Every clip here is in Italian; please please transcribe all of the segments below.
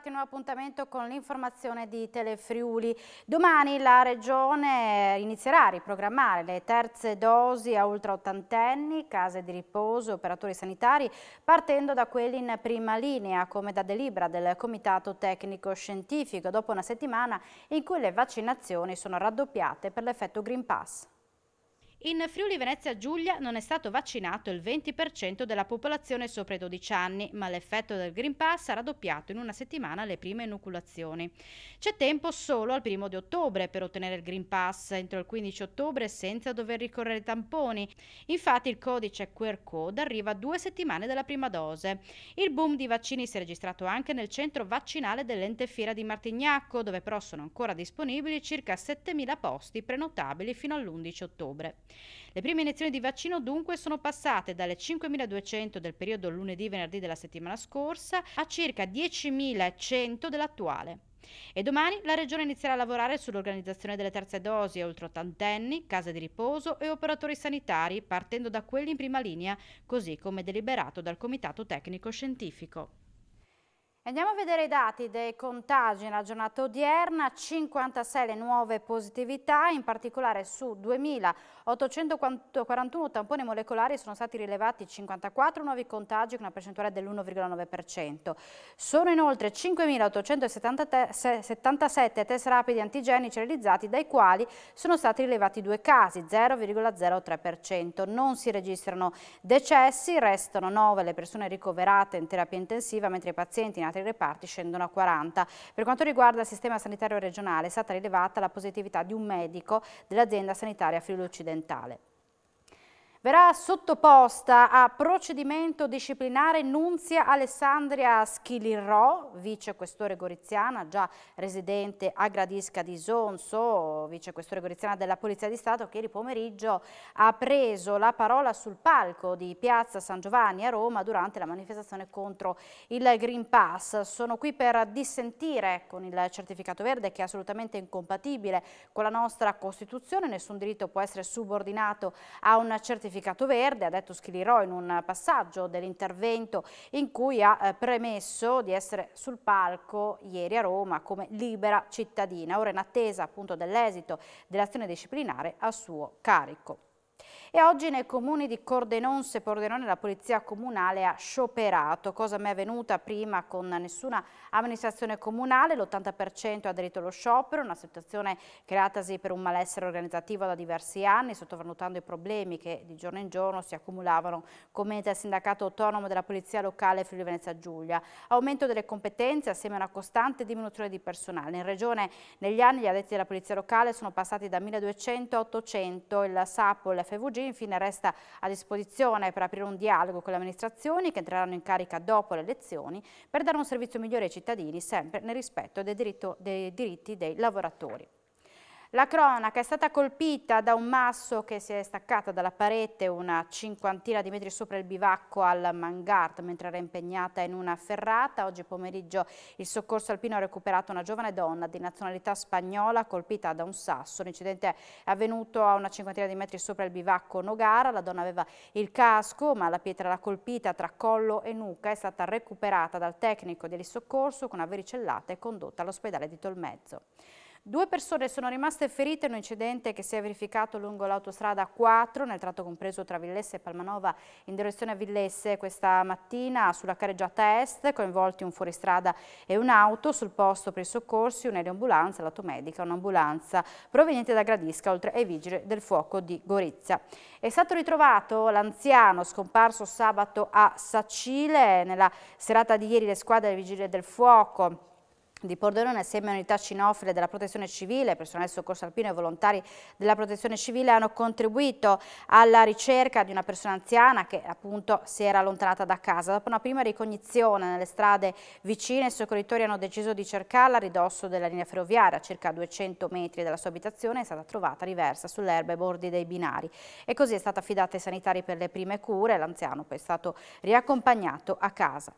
bentrovati in un appuntamento con l'informazione di Telefriuli. Domani la Regione inizierà a riprogrammare le terze dosi a ultraottantenni, case di riposo, operatori sanitari, partendo da quelli in prima linea, come da delibera del Comitato Tecnico Scientifico, dopo una settimana in cui le vaccinazioni sono raddoppiate per l'effetto Green Pass. In Friuli Venezia Giulia non è stato vaccinato il 20% della popolazione sopra i 12 anni, ma l'effetto del Green Pass ha raddoppiato in una settimana le prime inoculazioni. C'è tempo solo al primo di ottobre per ottenere il Green Pass, entro il 15 ottobre senza dover ricorrere ai tamponi. Infatti il codice QR code arriva a due settimane dalla prima dose. Il boom di vaccini si è registrato anche nel centro vaccinale dell'ente fiera di Martignacco, dove però sono ancora disponibili circa 7.000 posti prenotabili fino all'11 ottobre. Le prime iniezioni di vaccino dunque sono passate dalle 5.200 del periodo lunedì-venerdì della settimana scorsa a circa 10.100 dell'attuale. E domani la Regione inizierà a lavorare sull'organizzazione delle terze dosi a oltre ultraottantenni, case di riposo e operatori sanitari, partendo da quelli in prima linea, così come deliberato dal Comitato Tecnico Scientifico. Andiamo a vedere i dati dei contagi nella giornata odierna, 56 le nuove positività, in particolare su 2.841 tamponi molecolari sono stati rilevati 54 nuovi contagi con una percentuale dell'1,9%. Sono inoltre 5.877 test rapidi antigenici realizzati dai quali sono stati rilevati due casi, 0,03%. Non si registrano decessi, restano 9 le persone ricoverate in terapia intensiva mentre i pazienti in attività mentre i reparti scendono a 40. Per quanto riguarda il sistema sanitario regionale è stata rilevata la positività di un medico dell'azienda sanitaria Friuli Occidentale. Verrà sottoposta a procedimento disciplinare Nunzia Alessandria Schilirro, vicequestore goriziana, già residente a Gradisca di Sonso, vicequestore goriziana della Polizia di Stato, che ieri pomeriggio ha preso la parola sul palco di Piazza San Giovanni a Roma durante la manifestazione contro il Green Pass. Sono qui per dissentire con il certificato verde che è assolutamente incompatibile con la nostra Costituzione, nessun diritto può essere subordinato a un certificato certificato verde, ha detto Schilirò in un passaggio dell'intervento in cui ha eh, premesso di essere sul palco ieri a Roma come libera cittadina, ora in attesa appunto dell'esito dell'azione disciplinare a suo carico. E oggi nei comuni di Cordenonse, Pordenone, la polizia comunale ha scioperato, cosa mai avvenuta prima con nessuna amministrazione comunale, l'80% ha aderito allo sciopero, una situazione creatasi per un malessere organizzativo da diversi anni, sottovalutando i problemi che di giorno in giorno si accumulavano, commenta il sindacato autonomo della polizia locale Friuli Venezia Giulia. Aumento delle competenze assieme a una costante diminuzione di personale. In regione negli anni gli addetti della polizia locale sono passati da 1200 a 800, il SAPO, la FVG infine resta a disposizione per aprire un dialogo con le amministrazioni che entreranno in carica dopo le elezioni per dare un servizio migliore ai cittadini sempre nel rispetto dei, diritto, dei diritti dei lavoratori. La cronaca è stata colpita da un masso che si è staccata dalla parete una cinquantina di metri sopra il bivacco al Mangard mentre era impegnata in una ferrata. Oggi pomeriggio il soccorso alpino ha recuperato una giovane donna di nazionalità spagnola colpita da un sasso. L'incidente è avvenuto a una cinquantina di metri sopra il bivacco Nogara. La donna aveva il casco ma la pietra l'ha colpita tra collo e nuca. È stata recuperata dal tecnico del soccorso con una vericellata e condotta all'ospedale di Tolmezzo. Due persone sono rimaste ferite in un incidente che si è verificato lungo l'autostrada 4 nel tratto compreso tra Villesse e Palmanova in direzione a Villesse questa mattina sulla careggiata est, coinvolti un fuoristrada e un'auto, sul posto per i soccorsi un'aeroambulanza, l'automedica, un'ambulanza proveniente da Gradisca oltre ai vigili del fuoco di Gorizia. È stato ritrovato l'anziano scomparso sabato a Sacile, nella serata di ieri le squadre dei vigili del fuoco di Pordenone assieme a unità cinofile della protezione civile, personale soccorso alpino e volontari della protezione civile hanno contribuito alla ricerca di una persona anziana che appunto si era allontanata da casa. Dopo una prima ricognizione nelle strade vicine i soccorritori hanno deciso di cercarla a ridosso della linea ferroviaria, a circa 200 metri dalla sua abitazione è stata trovata riversa sull'erba ai bordi dei binari e così è stata affidata ai sanitari per le prime cure, l'anziano poi è stato riaccompagnato a casa.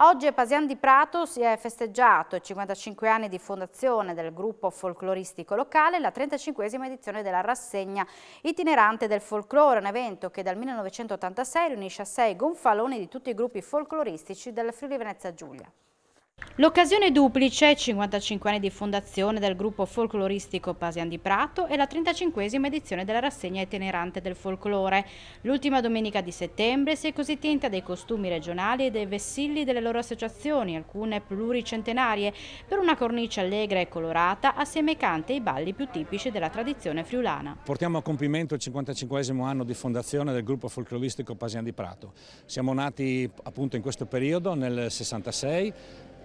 Oggi a Pasian di Prato si è festeggiato i 55 anni di fondazione del gruppo folcloristico locale, la 35esima edizione della rassegna itinerante del folklore, un evento che dal 1986 riunisce a sei gonfaloni di tutti i gruppi folcloristici della Friuli Venezia Giulia. L'occasione duplice, 55 anni di fondazione del gruppo folcloristico Pasian di Prato e la 35esima edizione della rassegna itinerante del folklore. L'ultima domenica di settembre si è così tinta dei costumi regionali e dei vessilli delle loro associazioni, alcune pluricentenarie, per una cornice allegra e colorata assieme ai canti e ai balli più tipici della tradizione friulana. Portiamo a compimento il 55esimo anno di fondazione del gruppo folcloristico Pasian di Prato. Siamo nati appunto in questo periodo, nel 66,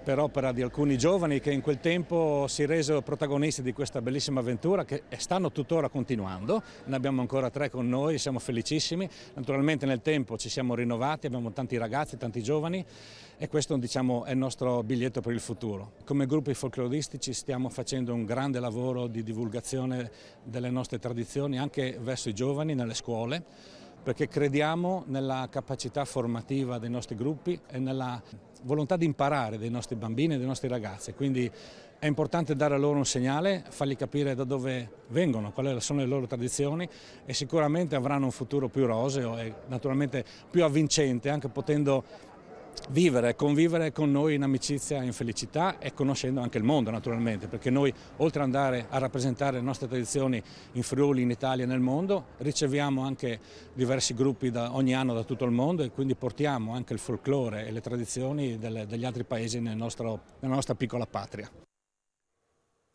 per opera di alcuni giovani che in quel tempo si resero protagonisti di questa bellissima avventura che stanno tuttora continuando, ne abbiamo ancora tre con noi, siamo felicissimi, naturalmente nel tempo ci siamo rinnovati, abbiamo tanti ragazzi, tanti giovani e questo diciamo, è il nostro biglietto per il futuro. Come gruppi folcloristici stiamo facendo un grande lavoro di divulgazione delle nostre tradizioni anche verso i giovani nelle scuole, perché crediamo nella capacità formativa dei nostri gruppi e nella volontà di imparare dei nostri bambini e dei nostri ragazzi, quindi è importante dare loro un segnale, fargli capire da dove vengono, quali sono le loro tradizioni e sicuramente avranno un futuro più roseo e naturalmente più avvincente, anche potendo vivere, e convivere con noi in amicizia, e in felicità e conoscendo anche il mondo naturalmente, perché noi oltre ad andare a rappresentare le nostre tradizioni in Friuli, in Italia e nel mondo, riceviamo anche diversi gruppi da, ogni anno da tutto il mondo e quindi portiamo anche il folklore e le tradizioni delle, degli altri paesi nel nostro, nella nostra piccola patria.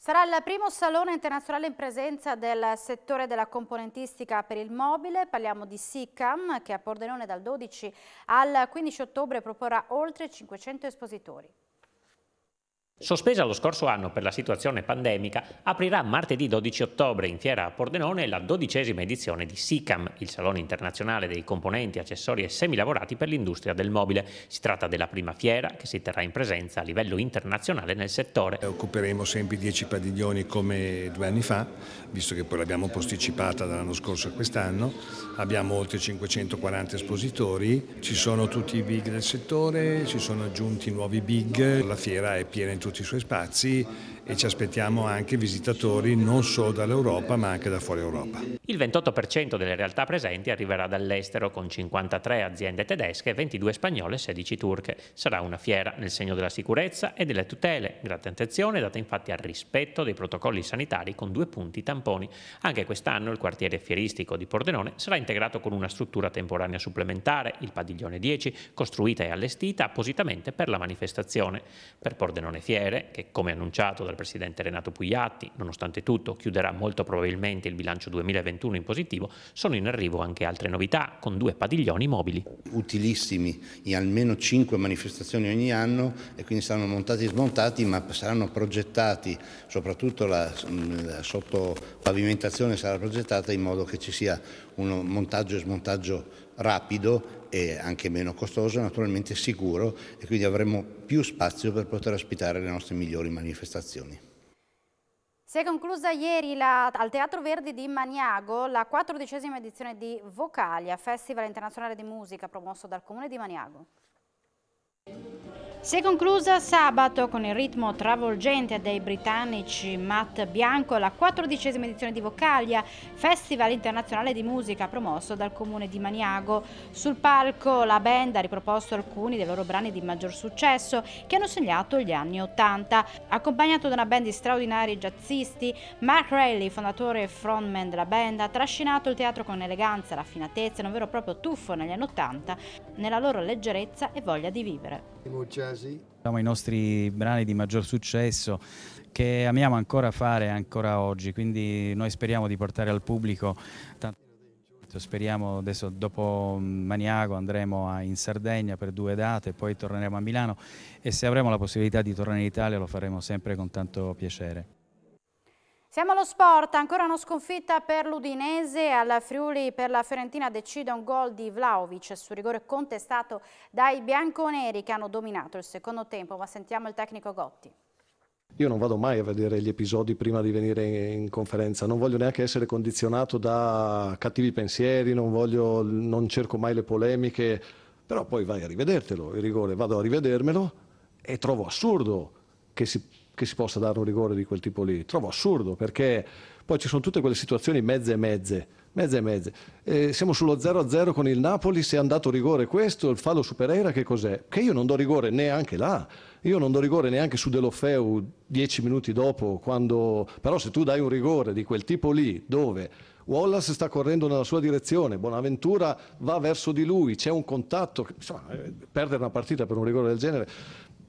Sarà il primo salone internazionale in presenza del settore della componentistica per il mobile. Parliamo di SICAM che a Pordenone dal 12 al 15 ottobre proporrà oltre 500 espositori. Sospesa lo scorso anno per la situazione pandemica, aprirà martedì 12 ottobre in fiera a Pordenone la dodicesima edizione di SICAM, il Salone Internazionale dei Componenti, Accessori e Semilavorati per l'Industria del Mobile. Si tratta della prima fiera che si terrà in presenza a livello internazionale nel settore. Eh, occuperemo sempre 10 padiglioni come due anni fa, visto che poi l'abbiamo posticipata dall'anno scorso a quest'anno. Abbiamo oltre 540 espositori, ci sono tutti i big del settore, ci sono aggiunti nuovi big, la fiera è piena in tutti i suoi spazi e ci aspettiamo anche visitatori non solo dall'Europa ma anche da fuori Europa. Il 28% delle realtà presenti arriverà dall'estero con 53 aziende tedesche, 22 spagnole e 16 turche. Sarà una fiera nel segno della sicurezza e delle tutele. Grande attenzione data infatti al rispetto dei protocolli sanitari con due punti tamponi. Anche quest'anno il quartiere fieristico di Pordenone sarà integrato con una struttura temporanea supplementare, il padiglione 10, costruita e allestita appositamente per la manifestazione. Per Pordenone Fiere, che come annunciato dal il presidente Renato Pugliatti, nonostante tutto chiuderà molto probabilmente il bilancio 2021 in positivo, sono in arrivo anche altre novità con due padiglioni mobili. Utilissimi in almeno 5 manifestazioni ogni anno e quindi saranno montati e smontati ma saranno progettati, soprattutto la, la sottopavimentazione sarà progettata in modo che ci sia un montaggio e smontaggio rapido e anche meno costoso, naturalmente sicuro e quindi avremo più spazio per poter ospitare le nostre migliori manifestazioni. Si è conclusa ieri la, al Teatro Verdi di Maniago la quattordicesima edizione di Vocalia, Festival Internazionale di Musica promosso dal Comune di Maniago. Si è conclusa sabato con il ritmo travolgente dei britannici Matt Bianco la quattordicesima edizione di Vocaglia, festival internazionale di musica promosso dal comune di Maniago. Sul palco la band ha riproposto alcuni dei loro brani di maggior successo che hanno segnato gli anni Ottanta. Accompagnato da una band di straordinari jazzisti, Mark Rayleigh, fondatore e frontman della band, ha trascinato il teatro con eleganza, raffinatezza e un vero e proprio tuffo negli anni Ottanta, nella loro leggerezza e voglia di vivere. Siamo i nostri brani di maggior successo che amiamo ancora fare ancora oggi, quindi noi speriamo di portare al pubblico tanto speriamo adesso dopo Maniago andremo in Sardegna per due date, poi torneremo a Milano e se avremo la possibilità di tornare in Italia lo faremo sempre con tanto piacere. Siamo allo sport, ancora una sconfitta per l'Udinese, alla Friuli per la Fiorentina decide un gol di Vlaovic su rigore contestato dai bianconeri che hanno dominato il secondo tempo, ma sentiamo il tecnico Gotti. Io non vado mai a vedere gli episodi prima di venire in conferenza, non voglio neanche essere condizionato da cattivi pensieri, non, voglio, non cerco mai le polemiche, però poi vai a rivedertelo il rigore, vado a rivedermelo e trovo assurdo che si che si possa dare un rigore di quel tipo lì. Trovo assurdo perché poi ci sono tutte quelle situazioni mezze e mezze. Mezze e mezze. Eh, siamo sullo 0-0 con il Napoli, se è andato rigore questo, il fallo su Pereira che cos'è? Che io non do rigore neanche là, io non do rigore neanche su Delofeu dieci minuti dopo, quando... però se tu dai un rigore di quel tipo lì dove Wallace sta correndo nella sua direzione, Bonaventura va verso di lui, c'è un contatto, insomma, eh, perdere una partita per un rigore del genere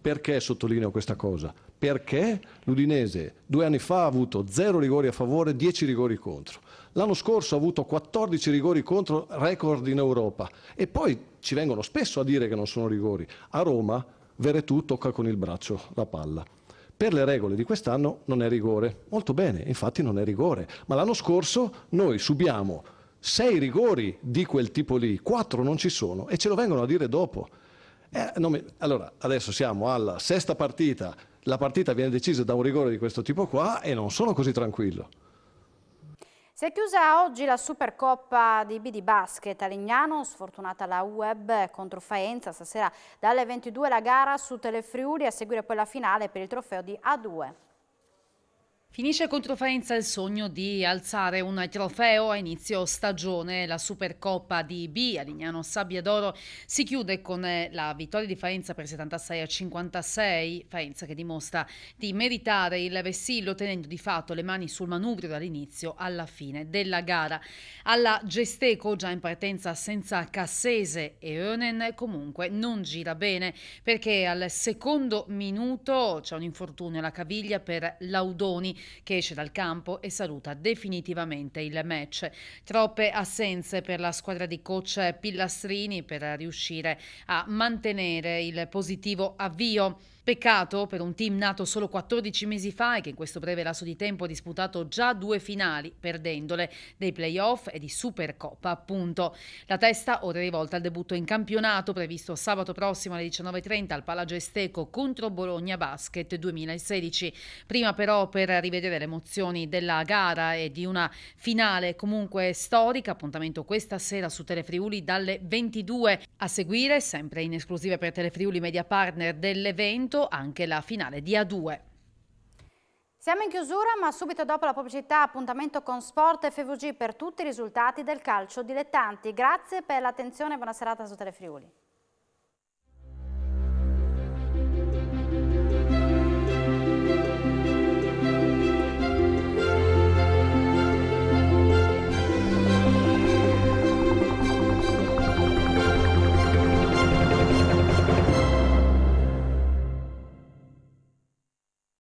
perché sottolineo questa cosa? Perché l'Udinese due anni fa ha avuto 0 rigori a favore, 10 rigori contro. L'anno scorso ha avuto 14 rigori contro, record in Europa. E poi ci vengono spesso a dire che non sono rigori. A Roma Veretù tocca con il braccio la palla. Per le regole di quest'anno non è rigore. Molto bene, infatti non è rigore. Ma l'anno scorso noi subiamo sei rigori di quel tipo lì, quattro non ci sono e ce lo vengono a dire dopo. Eh, mi... Allora, adesso siamo alla sesta partita, la partita viene decisa da un rigore di questo tipo qua e non sono così tranquillo. Si è chiusa oggi la Supercoppa di B di Basket a Lignano, sfortunata la web contro Faenza, stasera dalle 22 la gara su Telefriuli a seguire poi la finale per il trofeo di A2. Finisce contro Faenza il sogno di alzare un trofeo a inizio stagione. La Supercoppa di B a Lignano Sabbia d'Oro si chiude con la vittoria di Faenza per 76 a 56. Faenza che dimostra di meritare il vessillo tenendo di fatto le mani sul manubrio dall'inizio alla fine della gara. Alla Gesteco già in partenza senza Cassese e Önen comunque non gira bene perché al secondo minuto c'è un infortunio alla caviglia per Laudoni che esce dal campo e saluta definitivamente il match. Troppe assenze per la squadra di coach Pillastrini per riuscire a mantenere il positivo avvio. Peccato per un team nato solo 14 mesi fa e che in questo breve lasso di tempo ha disputato già due finali, perdendole dei playoff e di Supercoppa, appunto. La testa ora è rivolta al debutto in campionato previsto sabato prossimo alle 19.30 al Palagio Esteco contro Bologna Basket 2016. Prima però per rivedere le emozioni della gara e di una finale comunque storica, appuntamento questa sera su Telefriuli dalle 22 a seguire, sempre in esclusiva per Telefriuli Media Partner dell'evento vinto anche la finale di A2. Siamo in chiusura, ma subito dopo la pubblicità appuntamento con Sport FVG per tutti i risultati del calcio dilettanti. Grazie per l'attenzione e buona serata su Telefriuli.